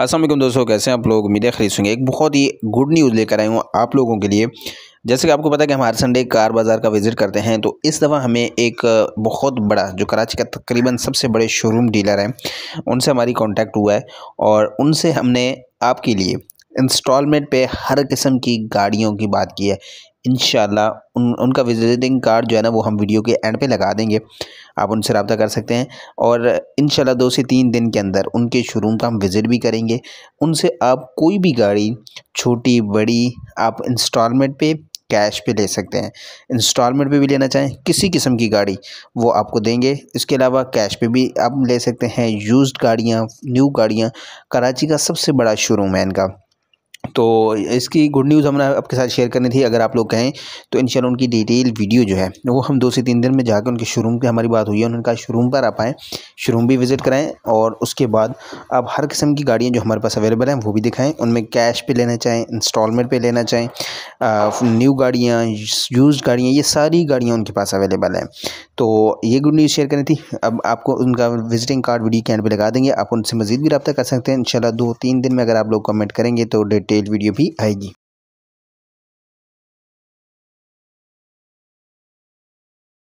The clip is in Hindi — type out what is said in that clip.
असलम दोस्तों कैसे हैं आप लोग मीडिया खरीद सुनिए एक बहुत ही गुड न्यूज़ लेकर आई हूँ आप लोगों के लिए जैसे कि आपको पता है कि हम हर संडे कार बाज़ार का विज़िट करते हैं तो इस दफ़ा हमें एक बहुत बड़ा जो कराची का तकरीबन सबसे बड़े शोरूम डीलर हैं उनसे हमारी कॉन्टैक्ट हुआ है और उनसे हमने आपके लिए इंस्टॉलमेंट पे हर किस्म की गाड़ियों की बात की है इन उन उनका विजिटिंग कार्ड जो है ना वो हम वीडियो के एंड पे लगा देंगे आप उनसे रबता कर सकते हैं और इन दो से तीन दिन के अंदर उनके शोरूम का हम विज़िट भी करेंगे उनसे आप कोई भी गाड़ी छोटी बड़ी आप इंस्टॉलमेंट पे कैश पे ले सकते हैं इंस्टॉलमेंट पे भी लेना चाहें किसी किस्म की गाड़ी वो आपको देंगे इसके अलावा कैश पे भी आप ले सकते हैं यूज्ड गाड़ियाँ न्यू गाड़ियाँ कराची का सबसे बड़ा शोरूम है इनका तो इसकी गुड न्यूज़ हमने आपके साथ शेयर करनी थी अगर आप लोग कहें तो इन उनकी डिटेल वीडियो जो है वो हम दो से तीन दिन में जाकर उनके शोरूम की हमारी बात हुई है उन्होंने कहा शोरूम पर आप आएँ शोरूम भी विज़िट कराएँ और उसके बाद आप हर किस्म की गाड़ियाँ जो हमारे पास अवेलेबल हैं वो भी दिखाएँ उनमें कैश पर लेना चाहें इंस्टॉलमेंट पर लेना चाहें न्यू गाड़ियाँ यूज गाड़ियाँ ये सारी गाड़ियाँ उनके पास अवेलेबल हैं तो ये गुड न्यूज़ शेयर करनी थी अब आपको उनका विजिटिंग कार्ड वीडियो के एंड पर लगा देंगे आप उनसे मज़ीद भी रब्ता कर सकते हैं इन दो तीन दिन में अगर आप लोग कमेंट करेंगे तो डिटेल रिलेटेड वीडियो भी आएगी